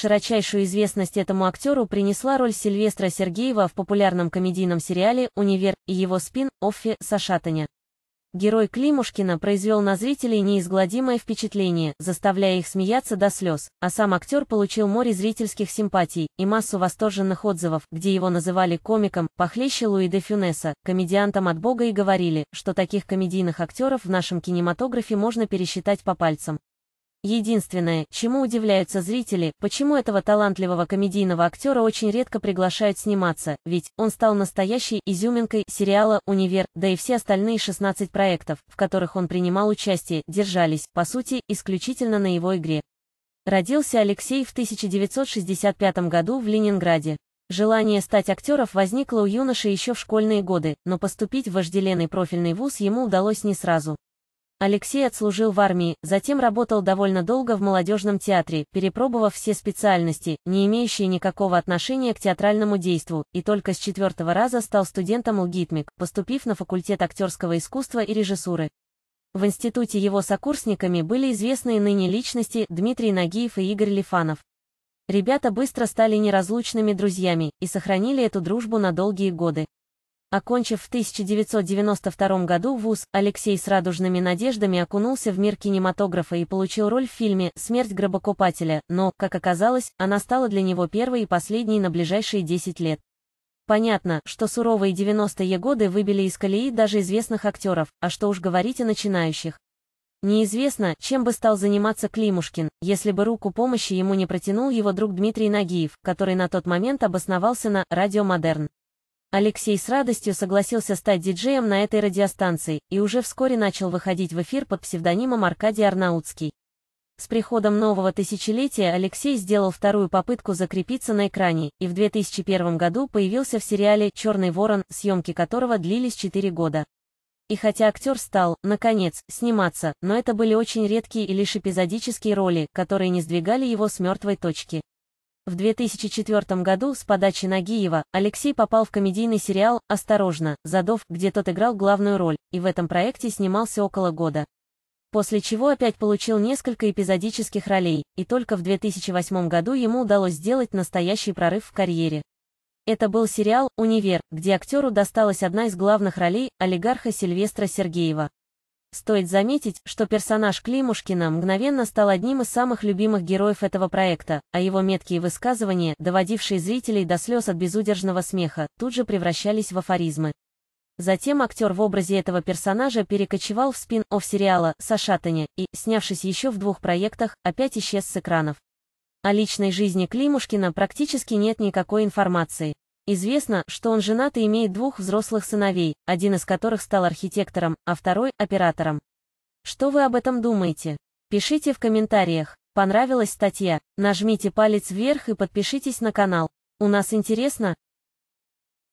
Широчайшую известность этому актеру принесла роль Сильвестра Сергеева в популярном комедийном сериале «Универ» и его спин-оффе «Сашатаня». Герой Климушкина произвел на зрителей неизгладимое впечатление, заставляя их смеяться до слез, а сам актер получил море зрительских симпатий и массу восторженных отзывов, где его называли комиком, похлеще Луи де Фюнеса, комедиантом от бога и говорили, что таких комедийных актеров в нашем кинематографе можно пересчитать по пальцам. Единственное, чему удивляются зрители, почему этого талантливого комедийного актера очень редко приглашают сниматься, ведь он стал настоящей изюминкой сериала «Универ», да и все остальные 16 проектов, в которых он принимал участие, держались, по сути, исключительно на его игре. Родился Алексей в 1965 году в Ленинграде. Желание стать актером возникло у юноши еще в школьные годы, но поступить в вожделенный профильный вуз ему удалось не сразу. Алексей отслужил в армии, затем работал довольно долго в молодежном театре, перепробовав все специальности, не имеющие никакого отношения к театральному действу, и только с четвертого раза стал студентом ЛГИТМИК, поступив на факультет актерского искусства и режиссуры. В институте его сокурсниками были известные ныне личности Дмитрий Нагиев и Игорь Лифанов. Ребята быстро стали неразлучными друзьями и сохранили эту дружбу на долгие годы. Окончив в 1992 году вуз, Алексей с радужными надеждами окунулся в мир кинематографа и получил роль в фильме «Смерть гробокупателя», но, как оказалось, она стала для него первой и последней на ближайшие 10 лет. Понятно, что суровые 90-е годы выбили из колеи даже известных актеров, а что уж говорить о начинающих. Неизвестно, чем бы стал заниматься Климушкин, если бы руку помощи ему не протянул его друг Дмитрий Нагиев, который на тот момент обосновался на «Радио Модерн». Алексей с радостью согласился стать диджеем на этой радиостанции и уже вскоре начал выходить в эфир под псевдонимом Аркадий Арнаутский. С приходом нового тысячелетия Алексей сделал вторую попытку закрепиться на экране и в 2001 году появился в сериале «Черный ворон», съемки которого длились 4 года. И хотя актер стал, наконец, сниматься, но это были очень редкие и лишь эпизодические роли, которые не сдвигали его с мертвой точки. В 2004 году с подачи Нагиева Алексей попал в комедийный сериал «Осторожно, Задов», где тот играл главную роль, и в этом проекте снимался около года. После чего опять получил несколько эпизодических ролей, и только в 2008 году ему удалось сделать настоящий прорыв в карьере. Это был сериал «Универ», где актеру досталась одна из главных ролей олигарха Сильвестра Сергеева. Стоит заметить, что персонаж Климушкина мгновенно стал одним из самых любимых героев этого проекта, а его меткие высказывания, доводившие зрителей до слез от безудержного смеха, тут же превращались в афоризмы. Затем актер в образе этого персонажа перекочевал в спин-офф сериала «Сашатане» и, снявшись еще в двух проектах, опять исчез с экранов. О личной жизни Климушкина практически нет никакой информации. Известно, что он женат и имеет двух взрослых сыновей, один из которых стал архитектором, а второй – оператором. Что вы об этом думаете? Пишите в комментариях. Понравилась статья? Нажмите палец вверх и подпишитесь на канал. У нас интересно,